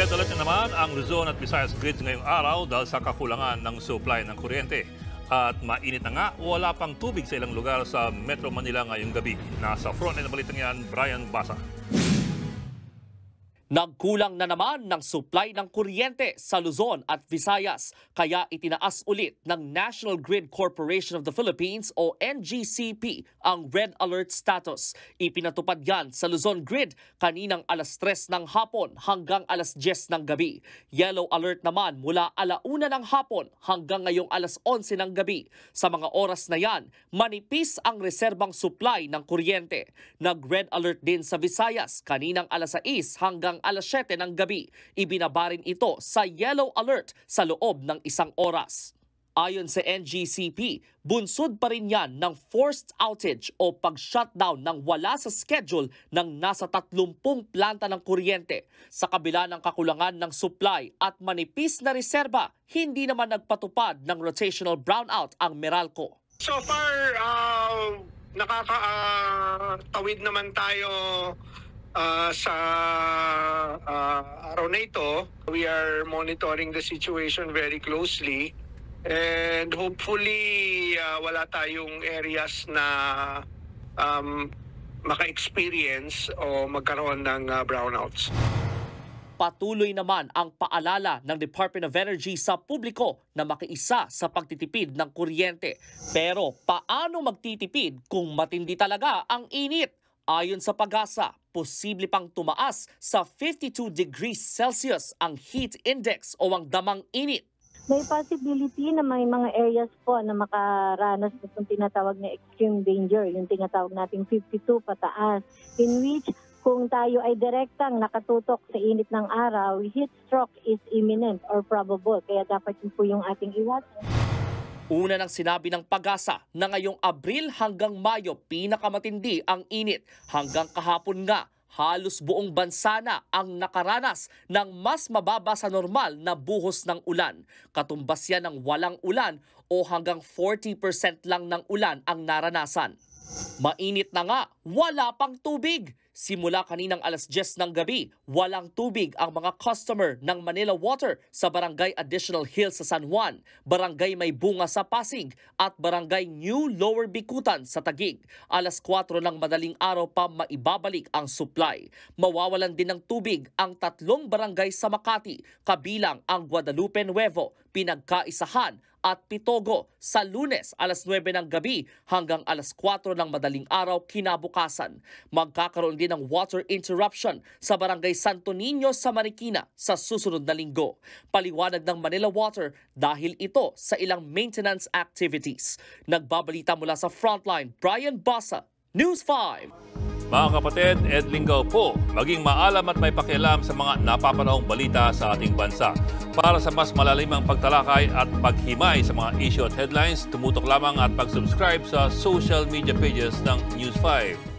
Red alert na naman ang Luzon at Visayas grid ngayong araw dahil sa kakulangan ng supply ng kuryente. At mainit na nga, wala pang tubig sa ilang lugar sa Metro Manila ngayong gabi. Nasa front end ng balitang yan, Brian Basa. Nagkulang na naman ng supply ng kuryente sa Luzon at Visayas kaya itinaas ulit ng National Grid Corporation of the Philippines o NGCP ang red alert status. Ipinatupad yan sa Luzon Grid kaninang alas 3 ng hapon hanggang alas 10 ng gabi. Yellow alert naman mula alauna ng hapon hanggang ngayong alas 11 ng gabi. Sa mga oras na yan, manipis ang reserbang supply ng kuryente. Nag-red alert din sa Visayas kaninang alas 6 hanggang ng alas 7 ng gabi. Ibinabarin ito sa yellow alert sa loob ng isang oras. Ayon sa NGCP, bunsod pa rin yan ng forced outage o pag-shutdown ng wala sa schedule ng nasa 30 planta ng kuryente. Sa kabila ng kakulangan ng supply at manipis na reserba, hindi naman nagpatupad ng rotational brownout ang Meralco. So far, uh, ah, nakaka-tawid ah, uh, naman tayo Ah, sa uh, araw na ito, we are monitoring the situation very closely and hopefully uh, wala tayong areas na um, maka-experience o magkaroon ng uh, brownouts. Patuloy naman ang paalala ng Department of Energy sa publiko na makiisa sa pagtitipid ng kuryente. Pero paano magtitipid kung matindi talaga ang init? Ayon sa pag-asa, posible pang tumaas sa 52 degrees Celsius ang heat index o ang damang init. May possibility na may mga areas po na makaranas ng tinatawag na extreme danger, yung tinatawag nating 52 pataas, in which kung tayo ay direktang nakatutok sa init ng araw, heat stroke is imminent or probable. Kaya dapat yun po yung ating iwasan. Una nang sinabi ng pagasa na ngayong Abril hanggang Mayo pinakamatindi ang init hanggang kahapon nga halos buong bansa na ang nakaranas ng mas mababa sa normal na buhos ng ulan. Katumbas yan ng walang ulan o hanggang 40% lang ng ulan ang naranasan. Mainit na nga, wala pang tubig. Simula kaninang alas 10 ng gabi, walang tubig ang mga customer ng Manila Water sa Barangay Additional Hills sa San Juan, Barangay May Bunga sa Pasig at Barangay New Lower Bikutan sa Tagig. Alas 4 ng madaling araw pa maibabalik ang supply. Mawawalan din ng tubig ang tatlong barangay sa Makati, kabilang ang Guadalupe Nuevo, pinagkaisahan at Pitogo sa lunes alas 9 ng gabi hanggang alas 4 ng madaling araw kinabukasan. Magkakaroon din ng water interruption sa Barangay Santo Niño sa Marikina sa susunod na linggo. Paliwanag ng Manila Water dahil ito sa ilang maintenance activities. Nagbabalita mula sa Frontline, Brian Basa, News 5. Mga kapatid, Ed Lingaw po, maging maalam at may pakialam sa mga napapanahong balita sa ating bansa. Para sa mas malalimang pagtalakay at paghimay sa mga issue at headlines, tumutok lamang at mag subscribe sa social media pages ng News 5.